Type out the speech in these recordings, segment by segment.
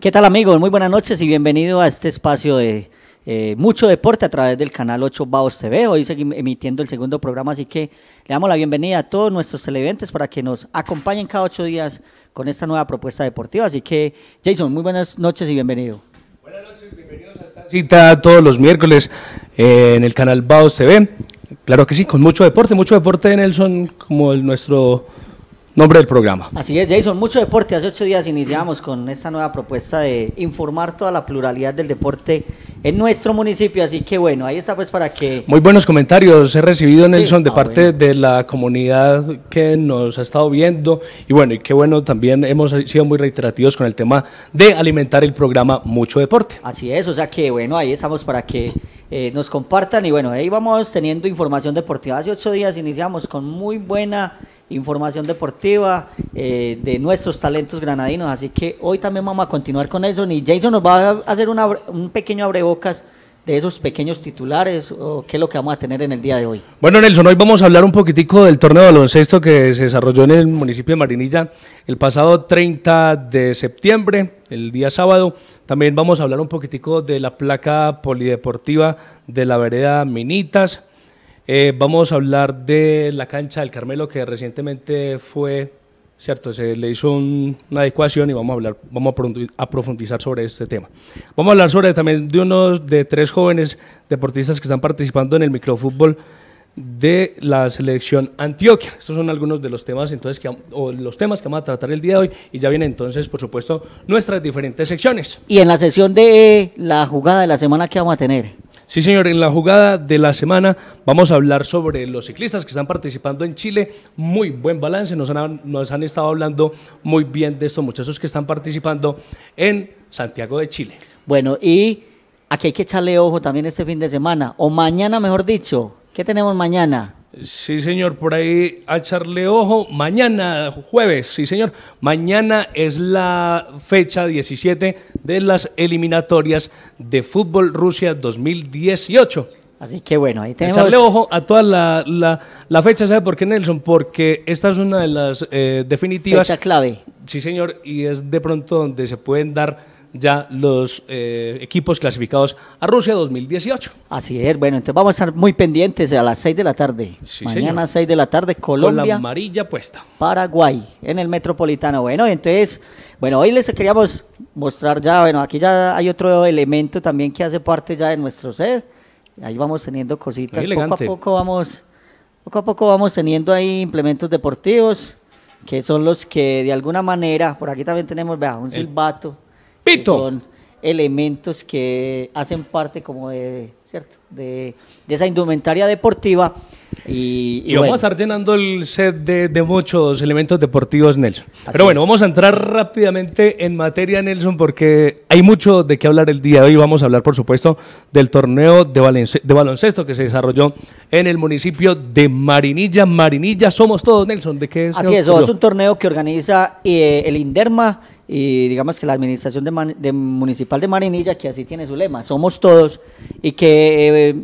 ¿Qué tal amigos? Muy buenas noches y bienvenido a este espacio de eh, mucho deporte a través del canal 8 Baos TV. Hoy seguimos emitiendo el segundo programa, así que le damos la bienvenida a todos nuestros televidentes para que nos acompañen cada ocho días con esta nueva propuesta deportiva. Así que Jason, muy buenas noches y bienvenido. Buenas noches, bienvenidos a esta cita todos los miércoles eh, en el canal Baos TV. Claro que sí, con mucho deporte, mucho deporte Nelson, como el, nuestro nombre del programa. Así es, Jason, mucho deporte. Hace ocho días iniciamos con esta nueva propuesta de informar toda la pluralidad del deporte en nuestro municipio, así que bueno, ahí está pues para que... Muy buenos comentarios he recibido, Nelson, de ah, parte de la comunidad que nos ha estado viendo y bueno, y qué bueno, también hemos sido muy reiterativos con el tema de alimentar el programa Mucho Deporte. Así es, o sea que bueno, ahí estamos para que eh, nos compartan y bueno, ahí vamos teniendo información deportiva. Hace ocho días iniciamos con muy buena información deportiva eh, de nuestros talentos granadinos. Así que hoy también vamos a continuar con eso. Y Jason nos va a hacer un pequeño abrebocas de esos pequeños titulares o qué es lo que vamos a tener en el día de hoy. Bueno, Nelson, hoy vamos a hablar un poquitico del torneo de baloncesto que se desarrolló en el municipio de Marinilla el pasado 30 de septiembre, el día sábado. También vamos a hablar un poquitico de la placa polideportiva de la vereda Minitas. Eh, vamos a hablar de la cancha del Carmelo que recientemente fue, ¿cierto? Se le hizo una adecuación y vamos a hablar, vamos a profundizar sobre este tema. Vamos a hablar sobre también de unos de tres jóvenes deportistas que están participando en el microfútbol de la selección Antioquia. Estos son algunos de los temas, entonces, que, los temas que vamos a tratar el día de hoy y ya vienen entonces, por supuesto, nuestras diferentes secciones. Y en la sección de la jugada de la semana que vamos a tener. Sí, señor, en la jugada de la semana vamos a hablar sobre los ciclistas que están participando en Chile. Muy buen balance, nos han, nos han estado hablando muy bien de estos muchachos que están participando en Santiago de Chile. Bueno, y aquí hay que echarle ojo también este fin de semana, o mañana mejor dicho. ¿Qué tenemos mañana? Sí, señor, por ahí a echarle ojo. Mañana, jueves, sí, señor. Mañana es la fecha 17 de las eliminatorias de fútbol Rusia 2018. Así que bueno, ahí tenemos. Echarle ojo a toda la, la, la fecha, ¿sabe por qué, Nelson? Porque esta es una de las eh, definitivas. Fecha clave. Sí, señor, y es de pronto donde se pueden dar ya los eh, equipos clasificados a Rusia 2018. Así es, bueno, entonces vamos a estar muy pendientes a las 6 de la tarde. Mañana 6 de la tarde, Colombia. Con la amarilla puesta. Paraguay, en el Metropolitano. Bueno, entonces, bueno, hoy les queríamos mostrar ya, bueno, aquí ya hay otro elemento también que hace parte ya de nuestro set. Ahí vamos teniendo cositas, poco a poco vamos, poco a poco vamos teniendo ahí implementos deportivos, que son los que de alguna manera, por aquí también tenemos, vea, un silbato son elementos que hacen parte como de, ¿cierto? De, esa indumentaria deportiva. Y, vamos a estar llenando el set de, muchos elementos deportivos, Nelson. Pero bueno, vamos a entrar rápidamente en materia, Nelson, porque hay mucho de qué hablar el día de hoy. Vamos a hablar, por supuesto, del torneo de, baloncesto que se desarrolló en el municipio de Marinilla. Marinilla somos todos, Nelson. ¿De qué es? Así es, es un torneo que organiza eh, el Inderma y digamos que la administración de municipal de Marinilla, que así tiene su lema, somos todos, y que eh,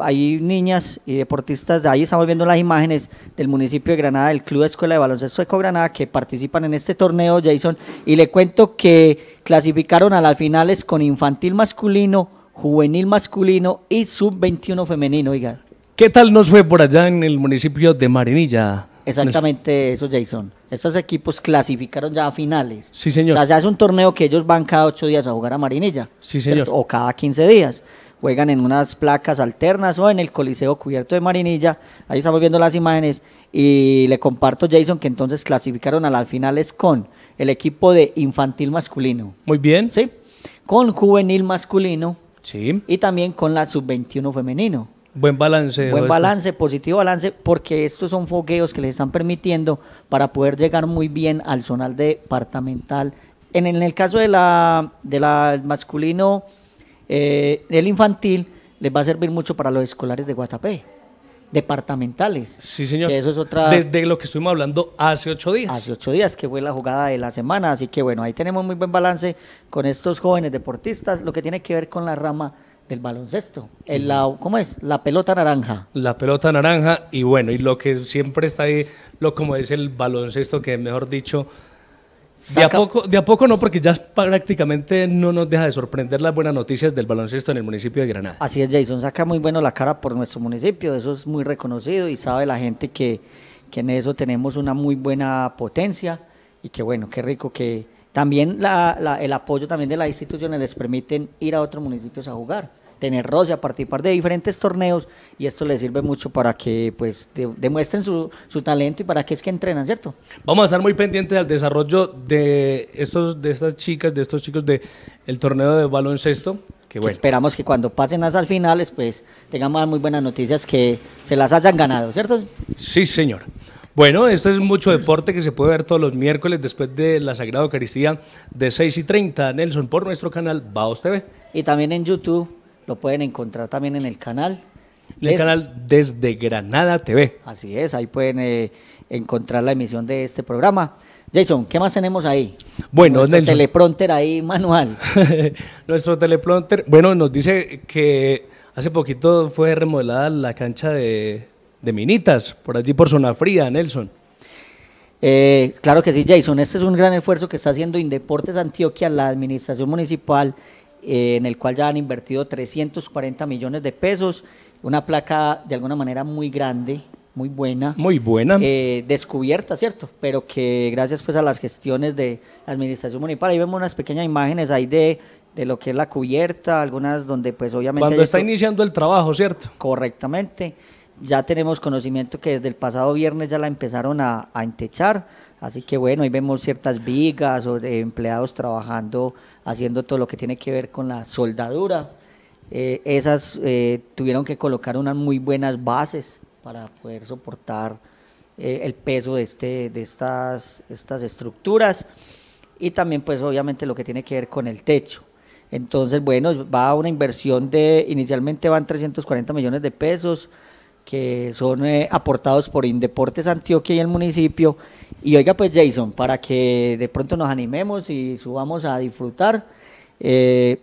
hay niñas y deportistas, de ahí estamos viendo las imágenes del municipio de Granada, del Club de Escuela de Baloncesto Eco Granada, que participan en este torneo, Jason, y le cuento que clasificaron a las finales con infantil masculino, juvenil masculino y sub-21 femenino, oiga. ¿Qué tal nos fue por allá en el municipio de Marinilla, Exactamente eso, Jason. Estos equipos clasificaron ya a finales. Sí, señor. O sea, es un torneo que ellos van cada ocho días a jugar a Marinilla. Sí, señor. O cada quince días. Juegan en unas placas alternas o en el Coliseo Cubierto de Marinilla. Ahí estamos viendo las imágenes. Y le comparto, Jason, que entonces clasificaron a las finales con el equipo de infantil masculino. Muy bien. Sí. Con juvenil masculino. Sí. Y también con la sub-21 femenino. Buen balance. Buen balance, positivo balance, porque estos son fogueos que les están permitiendo para poder llegar muy bien al zonal departamental. En, el caso de la, de masculino, eh, el infantil, les va a servir mucho para los escolares de Guatapé, departamentales. Sí, señor. eso es otra... Desde lo que estuvimos hablando hace ocho días. Hace ocho días, que fue la jugada de la semana. Así que bueno, ahí tenemos muy buen balance con estos jóvenes deportistas, lo que tiene que ver con la rama del baloncesto. El, ¿Cómo es? La pelota naranja. La pelota naranja y bueno, y lo que siempre está ahí, lo como es el baloncesto, que mejor dicho, de a, poco, de a poco no, porque ya prácticamente no nos deja de sorprender las buenas noticias del baloncesto en el municipio de Granada. Así es, Jason, saca muy bueno la cara por nuestro municipio, eso es muy reconocido y sabe la gente que, que en eso tenemos una muy buena potencia y que bueno, qué rico que también el apoyo también de las instituciones les permiten ir a otros municipios a jugar, tener roce, a participar de diferentes torneos y esto les sirve mucho para que pues demuestren su, talento y para que es que entrenan, ¿cierto? Vamos a estar muy pendientes del desarrollo de estos de estas chicas, de estos chicos del torneo de baloncesto. esperamos que cuando pasen hasta las finales pues tengamos muy buenas noticias que se las hayan ganado, ¿cierto? Sí, señor. Bueno, esto es mucho deporte que se puede ver todos los miércoles después de la Sagrada Eucaristía de 6 y 30, Nelson, por nuestro canal Baos TV. Y también en YouTube, lo pueden encontrar también en el canal. En el canal Desde Granada TV. Así es, ahí pueden eh, encontrar la emisión de este programa. Jason, ¿qué más tenemos ahí? Bueno, Nuestro teleprompter ahí manual. Nuestro teleprompter, bueno, nos dice que hace poquito fue remodelada la cancha de de Minitas, por allí por zona fría, Nelson. Eh, claro que sí, Jason. Este es un gran esfuerzo que está haciendo Indeportes Antioquia, la administración municipal, eh, en el cual ya han invertido 340 millones de pesos. Una placa de alguna manera muy grande, muy buena. Muy buena. Eh, descubierta, ¿cierto? Pero que gracias pues a las gestiones de la administración municipal, ahí vemos unas pequeñas imágenes ahí de, de lo que es la cubierta, algunas donde pues obviamente... Cuando está iniciando el trabajo, ¿cierto? Correctamente ya tenemos conocimiento que desde el pasado viernes ya la empezaron a, entechar, así que bueno, ahí vemos ciertas vigas o de empleados trabajando, haciendo todo lo que tiene que ver con la soldadura. Eh, esas eh, tuvieron que colocar unas muy buenas bases para poder soportar eh, el peso de, este, de estas, estas estructuras y también pues obviamente lo que tiene que ver con el techo. Entonces, bueno, va a una inversión de, inicialmente van 340 millones de pesos, que son eh, aportados por Indeportes Antioquia y el municipio. Y oiga, pues Jason, para que de pronto nos animemos y subamos a disfrutar, eh,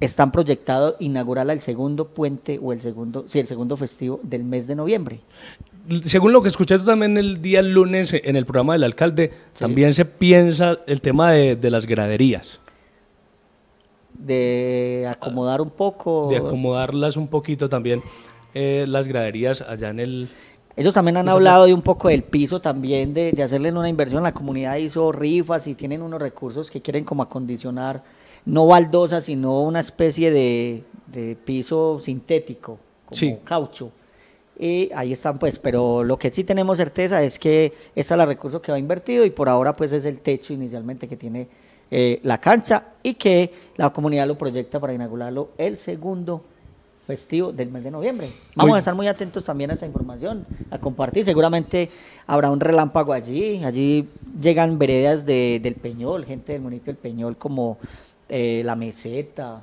están proyectados inaugurar el segundo puente o el segundo, si el segundo festivo del mes de noviembre. Según lo que escuché tú también el día lunes en el programa del alcalde, también se piensa el tema de, de las graderías de acomodar un poco. De acomodarlas un poquito también. Eh, las graderías allá en el... Ellos también han hablado de un poco del piso también, de, hacerle una inversión. La comunidad hizo rifas y tienen unos recursos que quieren como acondicionar, no baldosa, sino una especie de, piso sintético, como caucho. Y ahí están pues, pero lo que sí tenemos certeza es que está es la recurso que va invertido y por ahora pues es el techo inicialmente que tiene eh, la cancha y que la comunidad lo proyecta para inaugurarlo el segundo festivo del mes de noviembre. Vamos a estar muy atentos también a esa información, a compartir. Seguramente habrá un relámpago allí. Allí llegan veredas del Peñol, gente del municipio del Peñol como eh, La Meseta,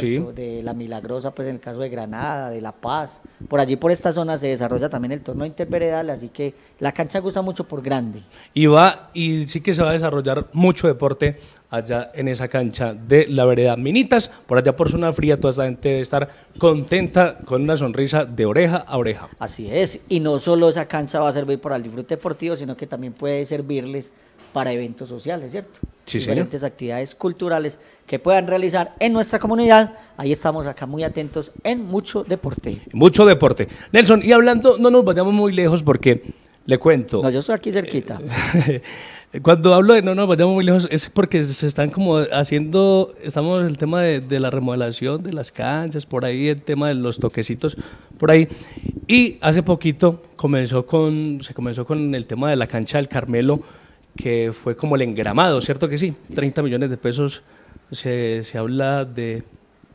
de La Milagrosa, pues en el caso de Granada, de La Paz. Por allí, por esta zona, se desarrolla también el torneo interveredal, así que la cancha gusta mucho por grande. Y va, y sí que se va a desarrollar mucho deporte allá en esa cancha de la vereda Minitas, por allá por zona fría, toda esta gente debe estar contenta con una sonrisa de oreja a oreja. Así es, y no solo esa cancha va a servir para el disfrute deportivo, sino que también puede servirles para eventos sociales, ¿cierto? Sí, Diferentes actividades culturales que puedan realizar en nuestra comunidad. Ahí estamos acá muy atentos en mucho deporte. Mucho deporte. Nelson, y hablando, no nos vayamos muy lejos porque le cuento. No, yo estoy aquí cerquita. Eh, cuando hablo de no nos vayamos muy lejos es porque se están como haciendo, estamos en el tema de, de, la remodelación de las canchas, por ahí el tema de los toquecitos, por ahí. Y hace poquito comenzó con, se comenzó con el tema de la cancha del Carmelo, que fue como el engramado, ¿cierto que sí? 30 millones de pesos se, se habla de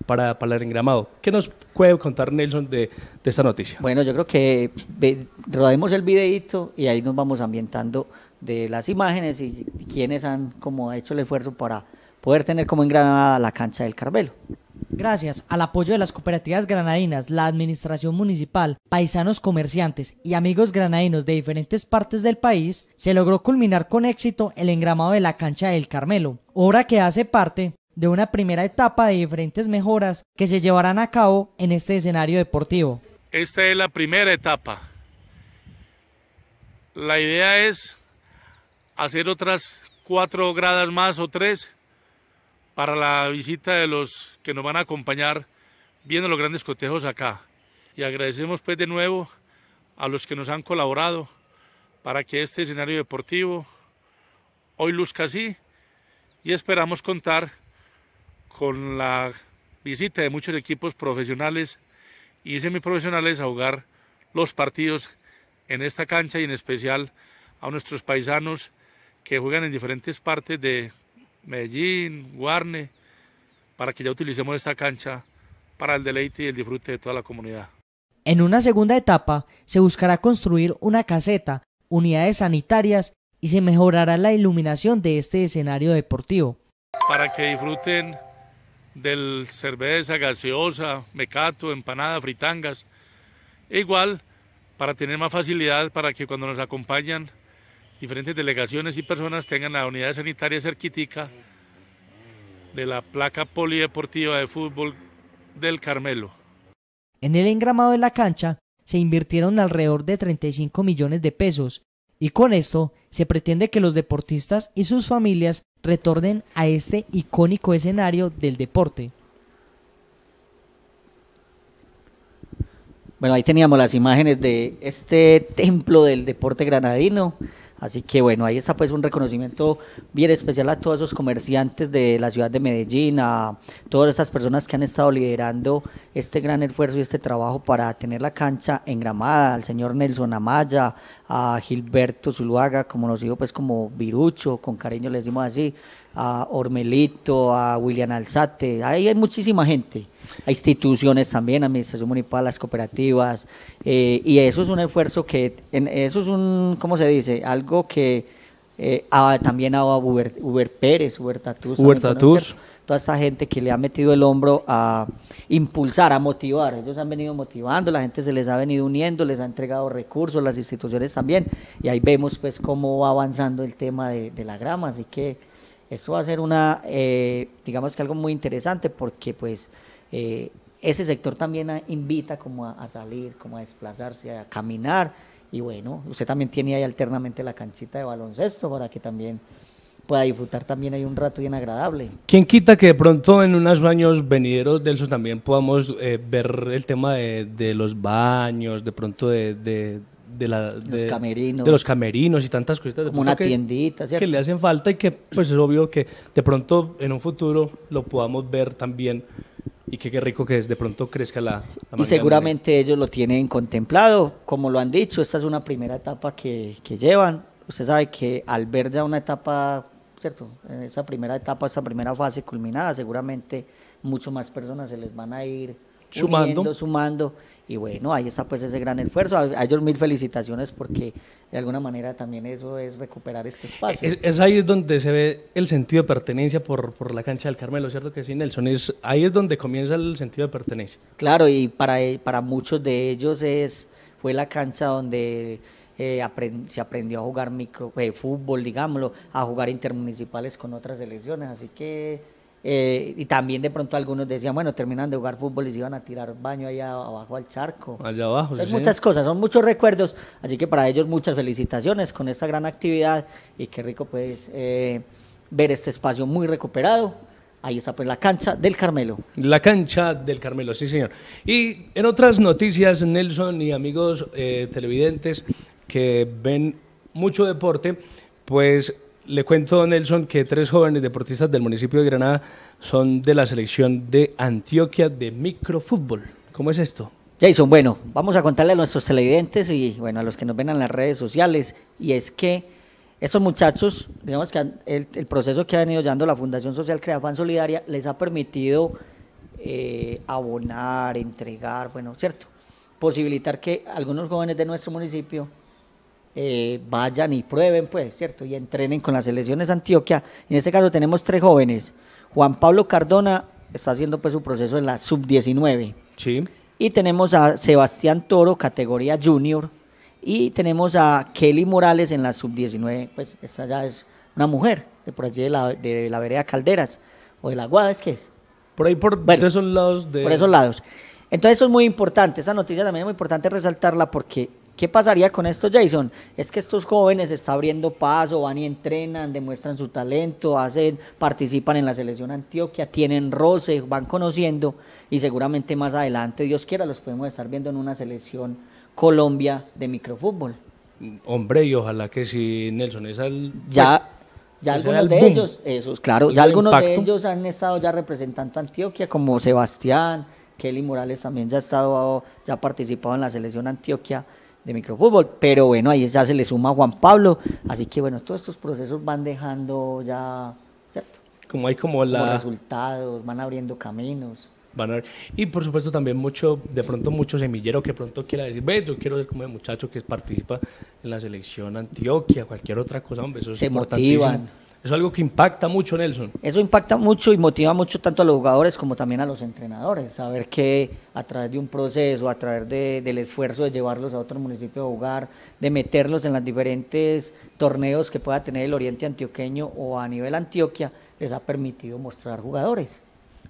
para, para el engramado. ¿Qué nos puede contar Nelson de, esta noticia? Bueno, yo creo que ve, rodemos el videíto y ahí nos vamos ambientando de las imágenes y, quiénes quienes han como hecho el esfuerzo para poder tener como engranada la cancha del Carmelo. Gracias al apoyo de las cooperativas granadinas, la administración municipal, paisanos comerciantes y amigos granadinos de diferentes partes del país, se logró culminar con éxito el engramado de la cancha del Carmelo, obra que hace parte de una primera etapa de diferentes mejoras que se llevarán a cabo en este escenario deportivo. Esta es la primera etapa. La idea es hacer otras cuatro gradas más o tres para la visita de los que nos van a acompañar viendo los grandes cotejos acá. Y agradecemos pues de nuevo a los que nos han colaborado para que este escenario deportivo hoy luzca así y esperamos contar con la visita de muchos equipos profesionales y semiprofesionales a jugar los partidos en esta cancha y en especial a nuestros paisanos que juegan en diferentes partes de Medellín, Guarne, para que ya utilicemos esta cancha para el deleite y el disfrute de toda la comunidad. En una segunda etapa se buscará construir una caseta, unidades sanitarias y se mejorará la iluminación de este escenario deportivo. Para que disfruten del cerveza, gaseosa, mecato, empanada, fritangas. E igual, para tener más facilidad, para que cuando nos acompañan diferentes delegaciones y personas tengan la unidad sanitaria cerquítica de la placa polideportiva de fútbol del Carmelo. En el engramado de la cancha se invirtieron alrededor de 35 millones de pesos y con esto se pretende que los deportistas y sus familias retornen a este icónico escenario del deporte. Bueno, ahí teníamos las imágenes de este templo del deporte granadino. Así que bueno, ahí está pues un reconocimiento bien especial a todos esos comerciantes de la ciudad de Medellín, a todas esas personas que han estado liderando este gran esfuerzo y este trabajo para tener la cancha engramada, al señor Nelson Amaya, a Gilberto Zuluaga, como nos dijo, pues como Virucho, con cariño le decimos así, a Ormelito, a William Alzate, ahí hay muchísima gente. A instituciones también, administración municipal, las cooperativas, eh, y eso es un esfuerzo que, en, eso es un, ¿cómo se dice? Algo que eh, también a Uber, Uber Pérez, Uber Tatus toda esa gente que le ha metido el hombro a impulsar, a motivar, ellos han venido motivando, la gente se les ha venido uniendo, les ha entregado recursos, las instituciones también, y ahí vemos pues cómo va avanzando el tema de, de la grama, así que esto va a ser una, eh, digamos que algo muy interesante porque pues eh, ese sector también invita como a, salir, como a desplazarse, a caminar y bueno, usted también tiene ahí alternamente la canchita de baloncesto para que también pueda disfrutar también ahí un rato bien agradable. ¿Quién quita que de pronto en unos años venideros de eso también podamos eh, ver el tema de, los baños, de pronto de de, de, los camerinos. y tantas cositas. De una que, Que le hacen falta y que pues es obvio que de pronto en un futuro lo podamos ver también y que qué rico que de pronto crezca la... la y seguramente ellos lo tienen contemplado, como lo han dicho, esta es una primera etapa que, que llevan. Usted sabe que al ver ya una etapa, ¿cierto? Eh, esa primera etapa, esa primera fase culminada, seguramente mucho más personas se les van a ir sumando. sumando y bueno, ahí está pues ese gran esfuerzo. A, ellos mil felicitaciones porque de alguna manera también eso es recuperar este espacio. Es, ahí es donde se ve el sentido de pertenencia por, por, la cancha del Carmelo, ¿cierto que sí, Nelson? Es, ahí es donde comienza el sentido de pertenencia. Claro, y para, para muchos de ellos es fue la cancha donde eh, se aprendió a jugar micro, eh, fútbol, digámoslo, a jugar intermunicipales con otras selecciones. Así que eh, y también de pronto algunos decían, bueno, terminan de jugar fútbol y se iban a tirar baño allá abajo al charco. Allá abajo. Entonces, sí. Muchas cosas, son muchos recuerdos. Así que para ellos muchas felicitaciones con esta gran actividad y qué rico pues eh, ver este espacio muy recuperado. Ahí está pues la cancha del Carmelo. La cancha del Carmelo, sí señor. Y en otras noticias, Nelson y amigos eh, televidentes que ven mucho deporte, pues le cuento, Nelson, que tres jóvenes deportistas del municipio de Granada son de la selección de Antioquia de microfútbol. ¿Cómo es esto? Jason, bueno, vamos a contarle a nuestros televidentes y bueno, a los que nos ven en las redes sociales, y es que estos muchachos, digamos que el, proceso que ha venido llevando la Fundación Social Creafan Solidaria les ha permitido eh, abonar, entregar, bueno, cierto, posibilitar que algunos jóvenes de nuestro municipio eh, vayan y prueben, pues, ¿cierto? Y entrenen con las selecciones Antioquia. En este caso tenemos tres jóvenes. Juan Pablo Cardona está haciendo pues su proceso en la sub-19. Sí. Y tenemos a Sebastián Toro, categoría junior. Y tenemos a Kelly Morales en la sub-19. Pues esa ya es una mujer, de por allí de la, de vereda Calderas. O de la Guada, ¿es que es? Por ahí, por, bueno, esos lados. De... Por esos lados. Entonces, eso es muy importante. Esa noticia también es muy importante resaltarla porque ¿Qué pasaría con esto, Jason? Es que estos jóvenes está abriendo paso, van y entrenan, demuestran su talento, hacen, participan en la selección Antioquia, tienen roce, van conociendo y seguramente más adelante, Dios quiera, los podemos estar viendo en una selección Colombia de microfútbol. Hombre, y ojalá que si Nelson, es el, pues, ya ya algunos de ellos, esos, claro, ya algunos de ellos han estado ya representando a Antioquia como Sebastián, Kelly Morales también ya ha estado, ya ha participado en la selección Antioquia de microfútbol, pero bueno, ahí ya se le suma Juan Pablo, así que bueno, todos estos procesos van dejando ya, ¿cierto? Como hay como la... resultados, van abriendo caminos. Van y por supuesto también mucho, de pronto mucho semillero que pronto quiera decir, ve, yo quiero ser como el muchacho que participa en la selección Antioquia, cualquier otra cosa, hombre, eso es Se motivan es algo que impacta mucho, Nelson. Eso impacta mucho y motiva mucho tanto a los jugadores como también a los entrenadores. Saber que a través de un proceso, a través del esfuerzo de llevarlos a otro municipio a jugar, de meterlos en los diferentes torneos que pueda tener el Oriente Antioqueño o a nivel Antioquia, les ha permitido mostrar jugadores.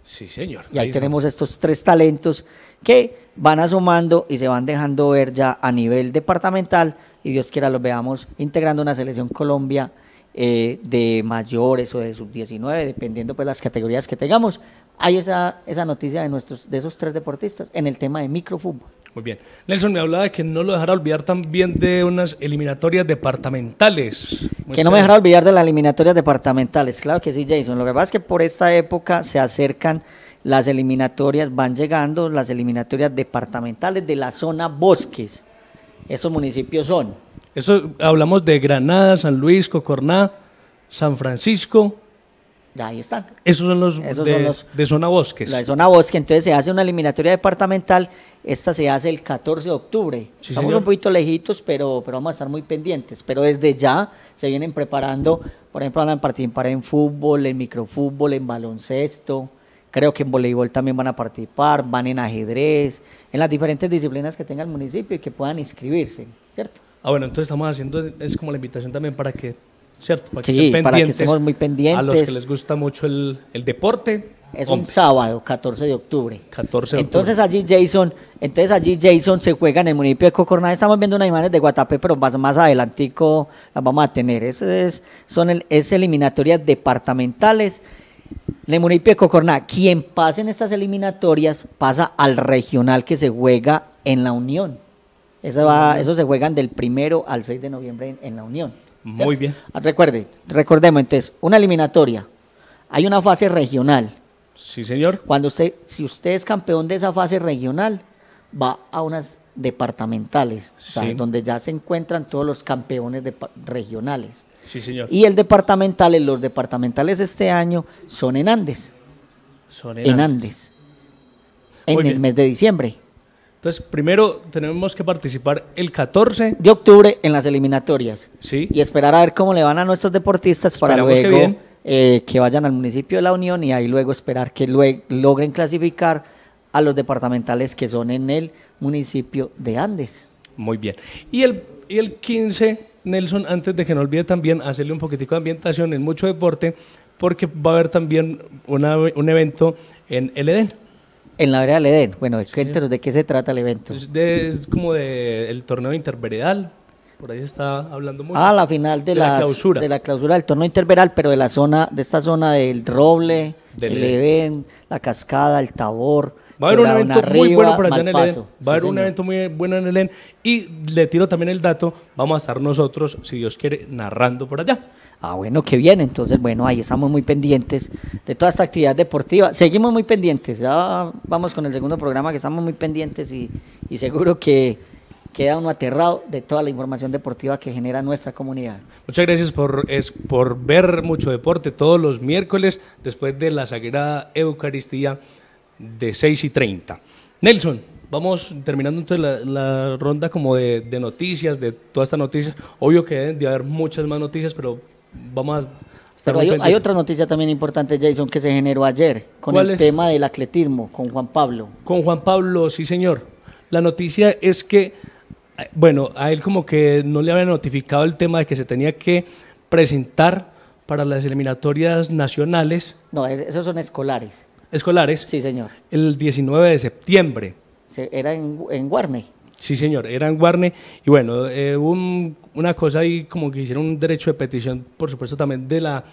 Sí, señor. Y ahí, tenemos estos tres talentos que van asomando y se van dejando ver ya a nivel departamental y Dios quiera los veamos integrando una selección Colombia eh, de mayores o de sub-19, dependiendo pues las categorías que tengamos. Hay esa, esa noticia de, nuestros, de esos tres deportistas en el tema de microfútbol. Muy bien. Nelson me hablaba de que no lo dejara olvidar también de unas eliminatorias departamentales. que no me dejara olvidar de las eliminatorias departamentales. Claro que sí, Jason. Lo que pasa es que por esta época se acercan las eliminatorias, van llegando las eliminatorias departamentales de la zona bosques. Esos municipios son eso hablamos de Granada, San Luis, Cocorná, San Francisco. Ya Ahí están. Esos son los, de, zona bosques. La de zona bosque. Entonces se hace una eliminatoria departamental. Esta se hace el 14 de octubre. Estamos un poquito lejitos, pero, pero vamos a estar muy pendientes. Pero desde ya se vienen preparando, por ejemplo, van a participar en fútbol, en microfútbol, en baloncesto. Creo que en voleibol también van a participar, van en ajedrez, en las diferentes disciplinas que tenga el municipio y que puedan inscribirse, ¿cierto? Ah, bueno, entonces estamos haciendo, es como la invitación también para que, ¿cierto? Para que, estemos muy pendientes. A los que les gusta mucho el, deporte. Es un sábado, 14 de octubre. 14 de octubre. entonces allí Jason, entonces allí Jason se juega en el municipio de Cocorná. Estamos viendo unas imágenes de Guatapé, pero más, adelantico las vamos a tener. Esas es, son el, es eliminatorias departamentales. En municipio de Cocorná, quien pase en estas eliminatorias pasa al regional que se juega en la Unión. Eso, se juegan del primero al 6 de noviembre en, la Unión. Muy bien. Ah, recuerde, recordemos entonces, una eliminatoria. Hay una fase regional. Sí, señor. Cuando usted, si usted es campeón de esa fase regional, va a unas departamentales, donde ya se encuentran todos los campeones regionales. Sí, señor. Y el departamentales, los departamentales este año son en Andes. en, Andes. En el mes de diciembre. Entonces, primero tenemos que participar el 14 de octubre en las eliminatorias. Y esperar a ver cómo le van a nuestros deportistas para luego eh, que, vayan al municipio de La Unión y ahí luego esperar que luego logren clasificar a los departamentales que son en el municipio de Andes. Muy bien. Y el, y el 15, Nelson, antes de que no olvide también hacerle un poquitico de ambientación en mucho deporte, porque va a haber también una, un evento en el Edén. En la vereda del Edén. Bueno, cuéntanos de qué se trata el evento. Es, como de el torneo interveredal. Por ahí está hablando mucho. Ah, la final de, la clausura. De la clausura del torneo interveredal, pero de la zona, de esta zona del Roble, del Edén, la Cascada, el Tabor. Va a haber un evento muy bueno por allá en el Va a haber un evento muy bueno en el Edén Y le tiro también el dato, vamos a estar nosotros, si Dios quiere, narrando por allá. Ah, bueno, que viene. Entonces, bueno, ahí estamos muy pendientes de toda esta actividad deportiva. Seguimos muy pendientes. Ya vamos con el segundo programa que estamos muy pendientes y, seguro que queda uno aterrado de toda la información deportiva que genera nuestra comunidad. Muchas gracias por, es, por ver mucho deporte todos los miércoles después de la Sagrada Eucaristía de 6 y 30. Nelson, vamos terminando entonces la, ronda como de, de, noticias, de todas estas noticias. Obvio que deben de haber muchas más noticias, pero vamos pero hay, otra noticia también importante, Jason, que se generó ayer con el tema del atletismo, con Juan Pablo. Con Juan Pablo, sí, señor. La noticia es que, eh, bueno, a él como que no le habían notificado el tema de que se tenía que presentar para las eliminatorias nacionales. No, esos son escolares. ¿Escolares? Sí, señor. El 19 de septiembre. era en, en Sí, señor, eran guarne, Y bueno, eh, hubo una cosa ahí como que hicieron un derecho de petición, por supuesto, también de la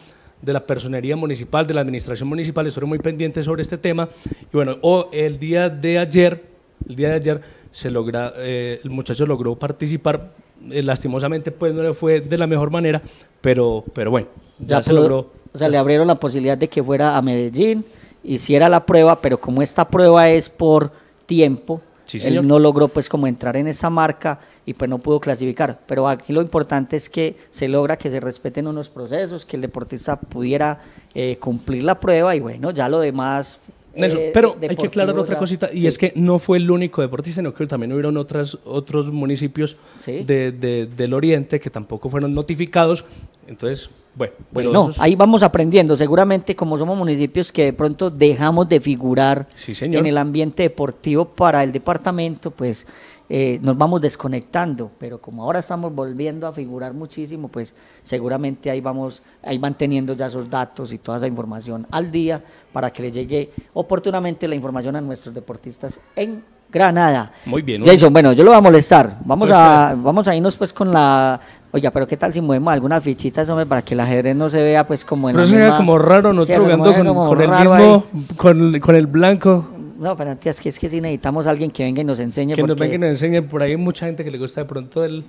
de la personería municipal, de la administración municipal, estuvieron muy pendientes sobre este tema. Y bueno, o el día de ayer, el día de ayer, se logra, eh, el muchacho logró participar. Eh, lastimosamente, pues no le fue de la mejor manera, pero, pero bueno, ya, se logró. O sea, le abrieron la posibilidad de que fuera a Medellín, hiciera la prueba, pero como esta prueba es por tiempo, él no logró pues como entrar en esa marca y pues no pudo clasificar. Pero aquí lo importante es que se logra que se respeten unos procesos, que el deportista pudiera eh, cumplir la prueba y bueno, ya lo demás eh, pero hay que aclarar otra cosita, y es que no fue el único deportista, sino que también hubieron otras, otros municipios del oriente que tampoco fueron notificados, entonces bueno, ahí vamos aprendiendo. Seguramente, como somos municipios que de pronto dejamos de figurar en el ambiente deportivo para el departamento, pues eh, nos vamos desconectando. Pero como ahora estamos volviendo a figurar muchísimo, pues seguramente ahí vamos, ahí manteniendo ya esos datos y toda esa información al día para que le llegue oportunamente la información a nuestros deportistas en Granada. Muy bien. Jason, bueno, yo lo voy a molestar. Vamos, a, vamos a irnos pues con la Oye, pero ¿qué tal si movemos algunas fichitas, hombre, para que el ajedrez no se vea pues como en pero la se como raro nosotros jugando con, el mismo, con, el blanco. No, pero es que, es que si necesitamos a alguien que venga y nos enseñe. Que nos venga y nos enseñe. Por ahí hay mucha gente que le gusta de pronto el,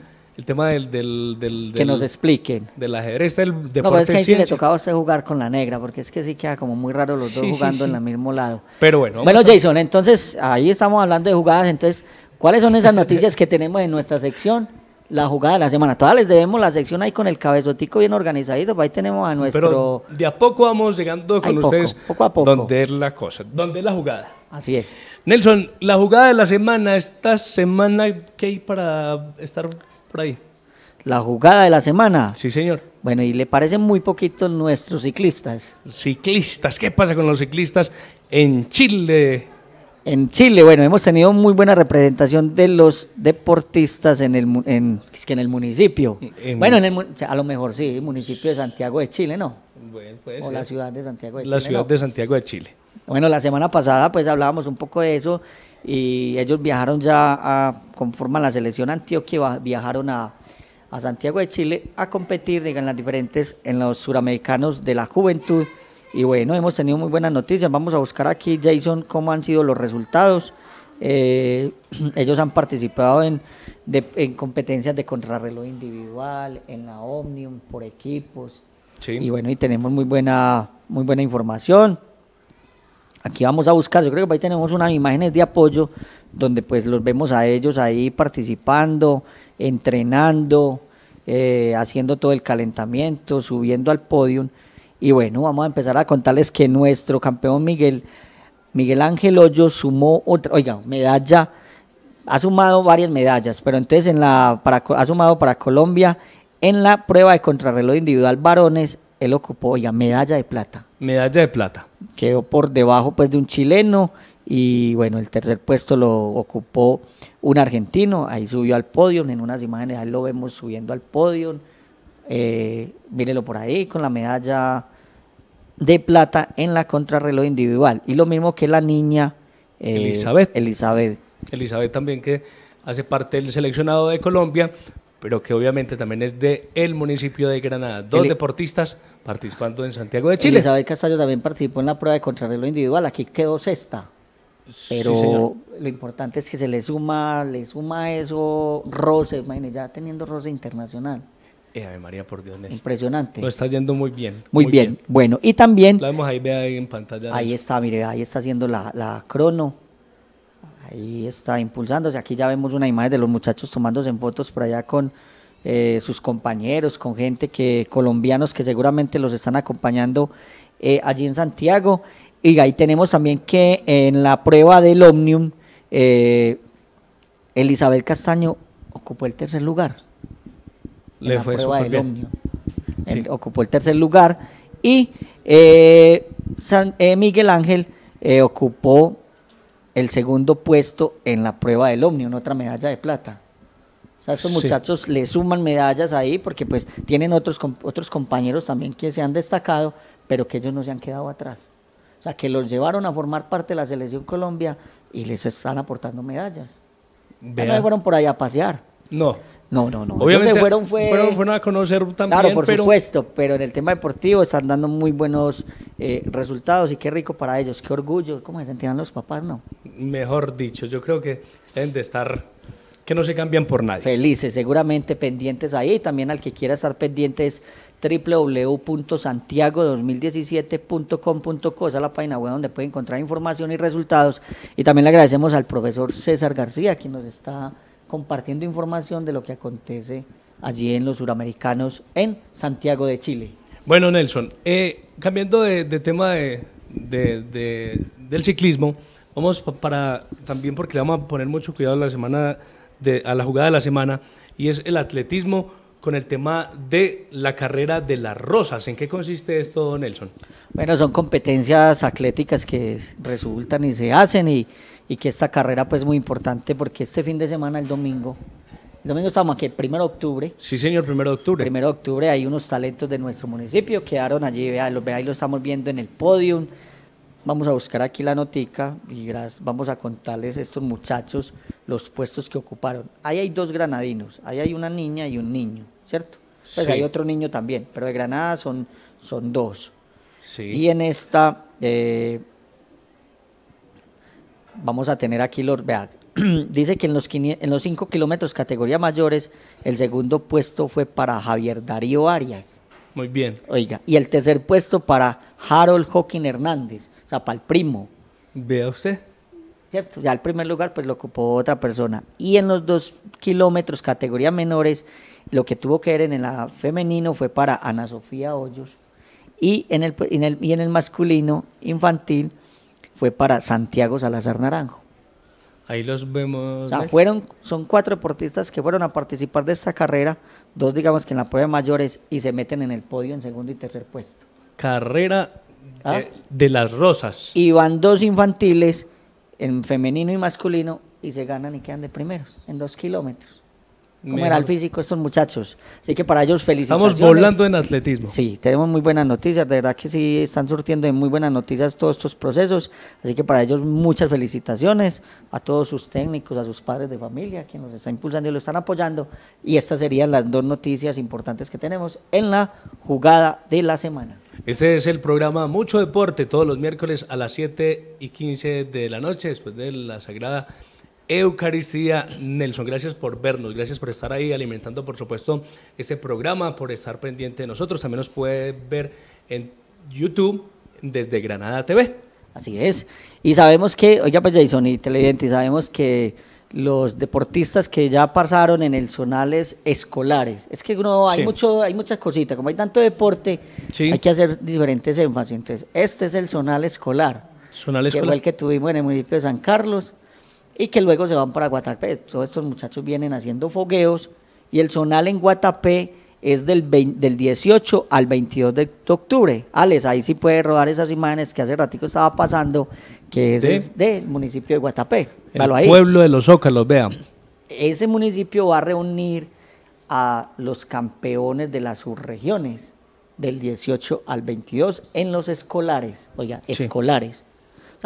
tema del, Que nos explique. Del ajedrez, del deporte No, pero es que ahí sí le tocaba a usted jugar con la negra, porque es que sí queda como muy raro los dos jugando en el mismo lado. Pero bueno. Bueno, Jason, entonces ahí estamos hablando de jugadas. Entonces, ¿cuáles son esas noticias que tenemos en nuestra sección? la jugada de la semana. Todas les debemos la sección ahí con el cabezotico bien organizadito. Pues ahí tenemos a nuestro. Pero de a poco vamos llegando con ustedes. Poco a poco. Donde es la cosa, donde es la jugada. Así es. Nelson, la jugada de la semana, esta semana, ¿qué hay para estar por ahí? La jugada de la semana. Sí, señor. Bueno, y le parecen muy poquitos nuestros ciclistas. Ciclistas, ¿qué pasa con los ciclistas en Chile? en Chile, bueno, hemos tenido muy buena representación de los deportistas en el, en, en el municipio. bueno, a lo mejor sí, el municipio de Santiago de Chile, ¿no? o la ciudad de Santiago de Chile. La ciudad de Santiago de Chile. Bueno, la semana pasada pues hablábamos un poco de eso y ellos viajaron ya a, la selección Antioquia, viajaron a, a Santiago de Chile a competir, digan, las diferentes, en los suramericanos de la juventud y bueno, hemos tenido muy buenas noticias. Vamos a buscar aquí, Jason, cómo han sido los resultados. Eh, ellos han participado en, competencias de contrarreloj individual, en la Omnium, por equipos. Y bueno, y tenemos muy buena, muy buena información. Aquí vamos a buscar, yo creo que ahí tenemos unas imágenes de apoyo donde pues los vemos a ellos ahí participando, entrenando, eh, haciendo todo el calentamiento, subiendo al podio y bueno, vamos a empezar a contarles que nuestro campeón Miguel, Miguel Ángel Hoyo sumó otra, medalla, ha sumado varias medallas, pero entonces en la, para, ha sumado para Colombia en la prueba de contrarreloj individual varones, él ocupó, oiga, medalla de plata. Medalla de plata. Quedó por debajo pues de un chileno y bueno, el tercer puesto lo ocupó un argentino, ahí subió al podio, en unas imágenes ahí lo vemos subiendo al podio eh, mírelo por ahí, con la medalla de plata en la contrarreloj individual. Y lo mismo que la niña eh, Elizabeth. Elizabeth. también que hace parte del seleccionado de Colombia, pero que obviamente también es de el municipio de Granada. Dos deportistas participando en Santiago de Chile. Elizabeth Castallo también participó en la prueba de contrarreloj individual, aquí quedó sexta. Pero lo importante es que se le suma, le suma eso Rose imagínese, ya teniendo Rose internacional. Eh, María, por Dios, Impresionante. Lo está yendo muy bien. Muy, bien. Bueno, y también. vemos ahí, en pantalla. Ahí está, mire, ahí está haciendo la, crono. Ahí está impulsándose. Aquí ya vemos una imagen de los muchachos tomándose en fotos por allá con eh, sus compañeros, con gente que colombianos que seguramente los están acompañando eh, allí en Santiago. Y ahí tenemos también que en la prueba del Omnium, Elizabeth Castaño ocupó el tercer lugar. Le fue prueba del Ocupó el tercer lugar y eh, San, eh, Miguel Ángel eh, ocupó el segundo puesto en la prueba del en otra medalla de plata. O sea, estos muchachos le suman medallas ahí porque pues tienen otros, otros compañeros también que se han destacado, pero que ellos no se han quedado atrás. O sea, que los llevaron a formar parte de la selección Colombia y les están aportando medallas. No fueron por ahí a pasear. No. No, no, no. Obviamente fueron, fueron, a conocer también. Claro, por supuesto, pero en el tema deportivo están dando muy buenos eh, resultados y qué rico para ellos, qué orgullo. ¿Cómo se sentirán los papás, no? Mejor dicho, yo creo que deben de estar que no se cambian por nadie. Felices, seguramente pendientes ahí. También al que quiera estar pendiente es www.santiago2017.com.co, esa es la página web donde puede encontrar información y resultados. Y también le agradecemos al profesor César García, quien nos está compartiendo información de lo que acontece allí en los suramericanos en Santiago de Chile. Bueno, Nelson, eh, cambiando de, tema de, del ciclismo, vamos para también porque le vamos a poner mucho cuidado la semana a la jugada de la semana y es el atletismo con el tema de la carrera de las rosas. ¿En qué consiste esto, Nelson? Bueno, son competencias atléticas que resultan y se hacen y y que esta carrera pues muy importante porque este fin de semana, el domingo, el domingo estamos aquí, el primero de octubre. Sí, señor, primero de octubre. Primero de octubre hay unos talentos de nuestro municipio, quedaron allí, vea, los, ahí lo estamos viendo en el podium. Vamos a buscar aquí la notica y vamos a contarles a estos muchachos los puestos que ocuparon. Ahí hay dos granadinos, ahí hay una niña y un niño, ¿cierto? Pues hay otro niño también, pero de Granada son, son dos. Sí. Y en esta eh, vamos a tener aquí los. Vea, dice que en los, en los cinco kilómetros categoría mayores, el segundo puesto fue para Javier Darío Arias. Muy bien. Oiga, y el tercer puesto para Harold Hawking Hernández, o sea, para el primo. Vea usted. ¿Cierto? Ya el primer lugar pues lo ocupó otra persona. Y en los dos kilómetros categoría menores, lo que tuvo que ver en el femenino fue para Ana Sofía Hoyos. Y en el, y en el masculino infantil fue para Santiago Salazar Naranjo. Ahí los vemos. fueron, son cuatro deportistas que fueron a participar de esta carrera, dos digamos que en la prueba mayores y se meten en el podio en segundo y tercer puesto. Carrera ah. de, las rosas. Y van dos infantiles en femenino y masculino y se ganan y quedan de primeros en dos kilómetros cómo era el físico estos muchachos. Así que para ellos felicitaciones. Estamos volando en atletismo. Sí, tenemos muy buenas noticias, de verdad que sí están surtiendo de muy buenas noticias todos estos procesos, así que para ellos muchas felicitaciones a todos sus técnicos, a sus padres de familia, quienes nos están impulsando y lo están apoyando, y estas serían las dos noticias importantes que tenemos en la jugada de la semana. Este es el programa Mucho Deporte, todos los miércoles a las 7 y 15 de la noche, después de la Sagrada Eucaristía. Nelson, gracias por vernos, gracias por estar ahí alimentando, por supuesto, este programa, por estar pendiente de nosotros. También nos puede ver en YouTube desde Granada TV. Así es. Y sabemos que, oiga, pues Jason y televidente, sabemos que los deportistas que ya pasaron en el zonales escolares. Es que uno, hay mucho, hay muchas cositas, como hay tanto deporte, hay que hacer diferentes énfasis. Entonces, este es el zonal escolar. escolar. Que el que tuvimos en el municipio de San Carlos y que luego se van para Guatapé. Todos estos muchachos vienen haciendo fogueos y el zonal en Guatapé es del, 18 al 22 de octubre. Alex, ahí sí puede rodar esas imágenes que hace ratico estaba pasando, que es del municipio de Guatapé. El pueblo de los los vean. Ese municipio va a reunir a los campeones de las subregiones del 18 al 22 en los escolares, oiga, escolares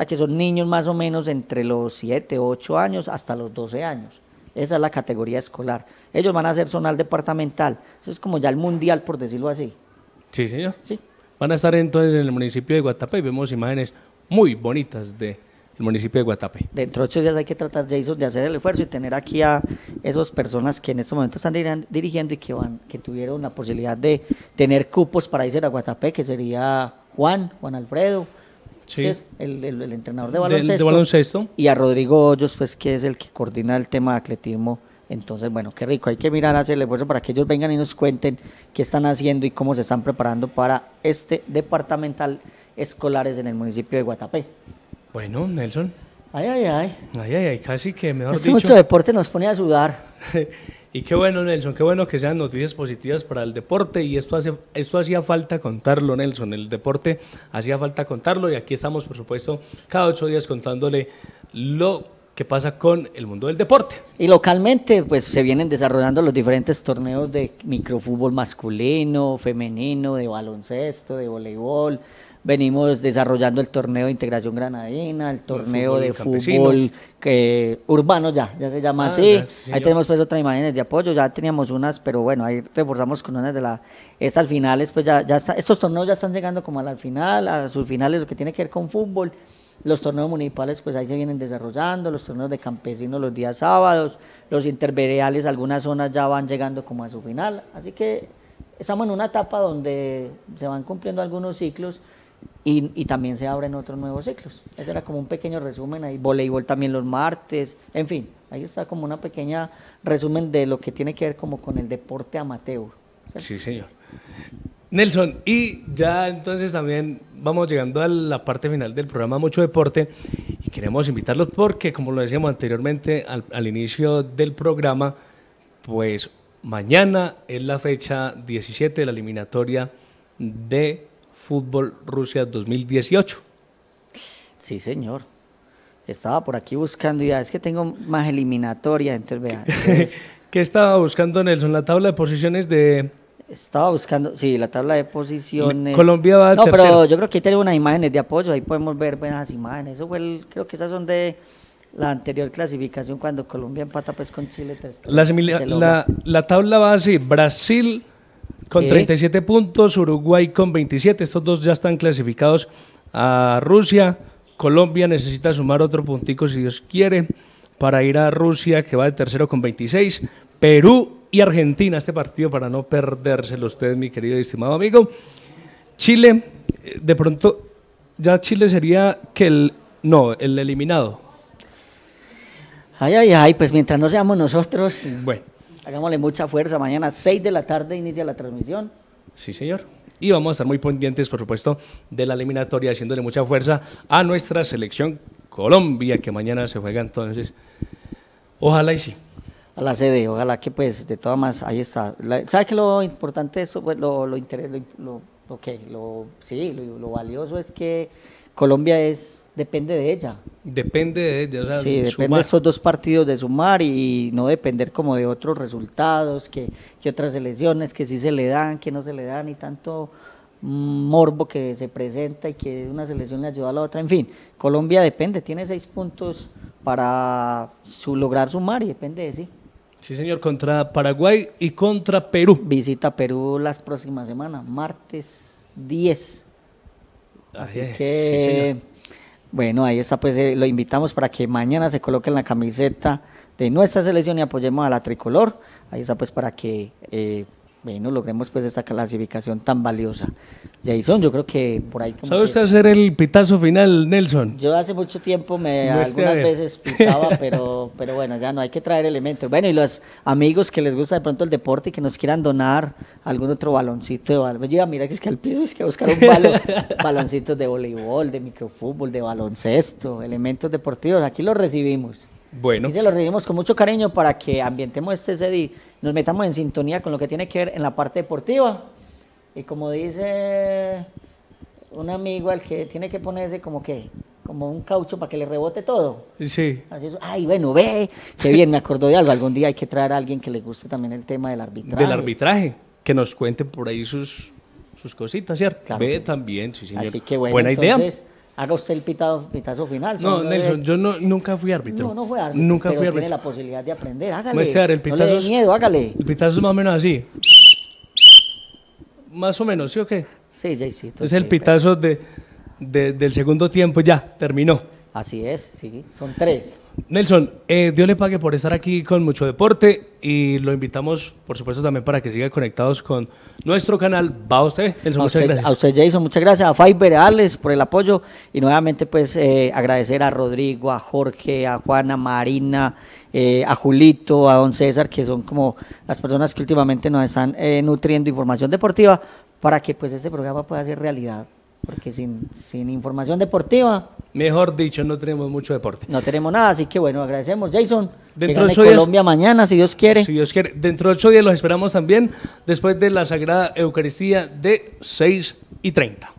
que son niños más o menos entre los 7, 8 años hasta los 12 años. Esa es la categoría escolar. Ellos van a ser zonal departamental. Eso es como ya el mundial, por decirlo así. Sí, señor. Sí. Van a estar entonces en el municipio de Guatapé y vemos imágenes muy bonitas del municipio de Guatapé. Dentro de ocho días hay que tratar, Jason, de hacer el esfuerzo y tener aquí a esas personas que en este momento están dirigiendo y que, van, que tuvieron la posibilidad de tener cupos para irse a Guatapé, que sería Juan, Juan Alfredo, el, entrenador de baloncesto, y a Rodrigo Hoyos, pues que es el que coordina el tema de atletismo. Entonces, bueno, qué rico, hay que mirar, hacia el esfuerzo para que ellos vengan y nos cuenten qué están haciendo y cómo se están preparando para este departamental escolares en el municipio de Guatapé. Bueno, Nelson. Ay, ay, ay. Ay, ay, ay, casi que mejor es Mucho deporte nos pone a sudar. Y qué bueno, Nelson, qué bueno que sean noticias positivas para el deporte. Y esto, hace, esto hacía falta contarlo, Nelson. El deporte hacía falta contarlo. Y aquí estamos, por supuesto, cada ocho días contándole lo que pasa con el mundo del deporte. Y localmente, pues se vienen desarrollando los diferentes torneos de microfútbol masculino, femenino, de baloncesto, de voleibol venimos desarrollando el torneo de integración granadina, el torneo de fútbol que, urbano ya, ya se llama ah, así. ahí tenemos pues otras imágenes de apoyo, ya teníamos unas, pero bueno, ahí reforzamos con unas de la finales, pues ya, ya estos torneos ya están llegando como a la final, a sus finales, lo que tiene que ver con fútbol. Los torneos municipales pues ahí se vienen desarrollando, los torneos de campesinos los días sábados, los intervereales, algunas zonas ya van llegando como a su final, así que estamos en una etapa donde se van cumpliendo algunos ciclos y, también se abren otros nuevos ciclos. Ese era como un pequeño resumen ahí. Voleibol también los martes, en fin, ahí está como una pequeña resumen de lo que tiene que ver como con el deporte amateur. Sí, señor. Nelson, y ya entonces también vamos llegando a la parte final del programa Mucho Deporte y queremos invitarlos porque, como lo decíamos anteriormente al inicio del programa, pues mañana es la fecha 17 de la eliminatoria de Fútbol Rusia 2018. Sí, señor. Estaba por aquí buscando ya, ah, es que tengo más eliminatoria, entre vea. ¿Qué estaba buscando Nelson? La tabla de posiciones de... Estaba buscando, sí, la tabla de posiciones. Colombia va a No, pero yo creo que ahí tenemos unas imágenes de apoyo, ahí podemos ver buenas imágenes. Eso fue creo que esas son de la anterior clasificación cuando Colombia empata pues con Chile. la, la tabla va así, Brasil, con 37 puntos, Uruguay con 27. Estos dos ya están clasificados a Rusia. Colombia necesita sumar otro puntico si Dios quiere para ir a Rusia, que va de tercero con 26. Perú y Argentina, este partido para no perdérselo ustedes, mi querido y estimado amigo. Chile, eh, de pronto, ya Chile sería que el, no, el eliminado. Ay, ay, ay, pues mientras no seamos nosotros. Bueno hagámosle mucha fuerza. Mañana 6 de la tarde inicia la transmisión. Sí, señor. Y vamos a estar muy pendientes, por supuesto, de la eliminatoria, haciéndole mucha fuerza a nuestra selección Colombia, que mañana se juega entonces. Ojalá y sí. A la sede, ojalá que pues de todas más, ahí está. ¿Sabes qué lo importante es eso? Pues, lo, lo, lo, sí, lo valioso es que Colombia es depende de ella. Depende de ella. sí, depende de esos dos partidos de sumar y, no depender como de otros resultados, que, otras elecciones, que sí se le dan, que no se le dan y tanto morbo que se presenta y que una selección le ayuda a la otra. En fin, Colombia depende, tiene seis puntos para su, lograr sumar y depende de sí. Sí, señor, contra Paraguay y contra Perú. Visita Perú las próximas semanas, martes 10. Así, es, que bueno, ahí está, pues eh, lo invitamos para que mañana se coloque en la camiseta de nuestra selección y apoyemos a la tricolor. Ahí está, pues para que eh, bueno, logremos pues esta clasificación tan valiosa. Jason, yo creo que por ahí... ¿Sabe usted hacer el pitazo final, Nelson? Yo hace mucho tiempo me algunas veces pitaba, pero, pero bueno, ya no, hay que traer elementos. Bueno, y los amigos que les gusta de pronto el deporte y que nos quieran donar algún otro baloncito de balón. Yo mira, que es que al piso es que buscar un baloncito baloncitos de voleibol, de microfútbol, de baloncesto, elementos deportivos, aquí los recibimos. Bueno. Y se los recibimos con mucho cariño para que ambientemos este sedi nos metamos en sintonía con lo que tiene que ver en la parte deportiva. Y como dice un amigo al que tiene que ponerse como que como un caucho para que le rebote todo. Sí. Así es. Ay, bueno, ve, qué bien, me acordó de algo. Algún día hay que traer a alguien que le guste también el tema del arbitraje. Del arbitraje, que nos cuente por ahí sus, sus cositas, ¿cierto? ve también, sí, señor. Así que bueno, buena entonces, idea haga usted el pitazo, pitazo final. No, Nelson, yo no, nunca fui árbitro. No, no fue árbitro. Nunca fui árbitro. tiene la posibilidad de aprender, hágale. no le dé miedo, hágale. El pitazo es más o menos así. más o menos, ¿sí o qué? Sí, sí, Sí, Es el pitazo de, del segundo tiempo ya terminó. Así es, sí, son tres. Nelson, eh, Dios le pague por estar aquí con mucho deporte y lo invitamos, por supuesto, también para que siga conectados con nuestro canal. Va usted, Nelson, a muchas gracias. A usted, Jason, muchas gracias. A Fiber, a por el apoyo y nuevamente, pues, eh, agradecer a Rodrigo, a Jorge, a Juana, Marina, eh, a Julito, a Don César, que son como las personas que últimamente nos están nutriendo información deportiva para que, pues, este programa pueda ser realidad porque sin, sin información deportiva. Mejor dicho, no tenemos mucho deporte. No tenemos nada, así que bueno, agradecemos, Jason. Dentro de Colombia mañana, si Dios quiere. Si Dios quiere. Dentro de ocho días los esperamos también, después de la Sagrada Eucaristía de 6 y 30.